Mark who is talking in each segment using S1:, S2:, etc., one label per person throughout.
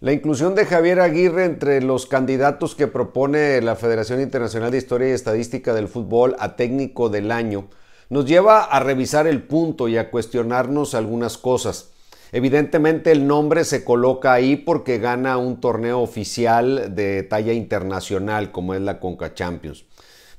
S1: La inclusión de Javier Aguirre entre los candidatos que propone la Federación Internacional de Historia y Estadística del Fútbol a técnico del año nos lleva a revisar el punto y a cuestionarnos algunas cosas. Evidentemente el nombre se coloca ahí porque gana un torneo oficial de talla internacional como es la Conca Champions.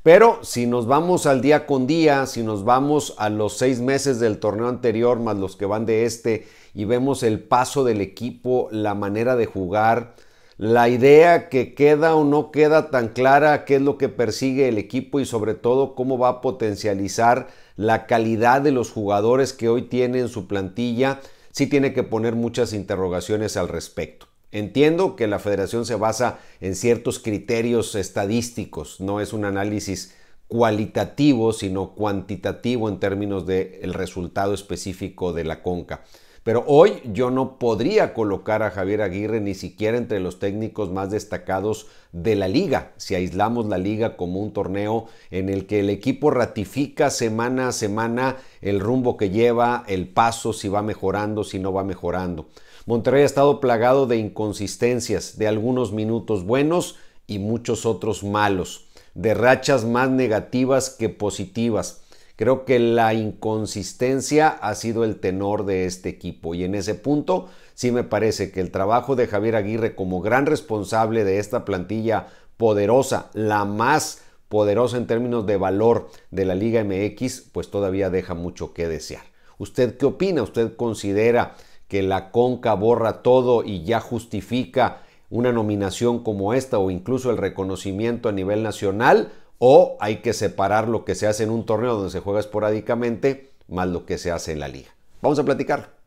S1: Pero si nos vamos al día con día, si nos vamos a los seis meses del torneo anterior más los que van de este y vemos el paso del equipo, la manera de jugar, la idea que queda o no queda tan clara, qué es lo que persigue el equipo y sobre todo cómo va a potencializar la calidad de los jugadores que hoy tiene en su plantilla, sí tiene que poner muchas interrogaciones al respecto. Entiendo que la federación se basa en ciertos criterios estadísticos, no es un análisis cualitativo, sino cuantitativo en términos del resultado específico de la CONCA. Pero hoy yo no podría colocar a Javier Aguirre ni siquiera entre los técnicos más destacados de la liga, si aislamos la liga como un torneo en el que el equipo ratifica semana a semana el rumbo que lleva, el paso, si va mejorando, si no va mejorando. Monterrey ha estado plagado de inconsistencias, de algunos minutos buenos y muchos otros malos, de rachas más negativas que positivas. Creo que la inconsistencia ha sido el tenor de este equipo y en ese punto sí me parece que el trabajo de Javier Aguirre como gran responsable de esta plantilla poderosa, la más poderosa en términos de valor de la Liga MX, pues todavía deja mucho que desear. ¿Usted qué opina? ¿Usted considera que la Conca borra todo y ya justifica una nominación como esta o incluso el reconocimiento a nivel nacional? o hay que separar lo que se hace en un torneo donde se juega esporádicamente más lo que se hace en la liga. Vamos a platicar.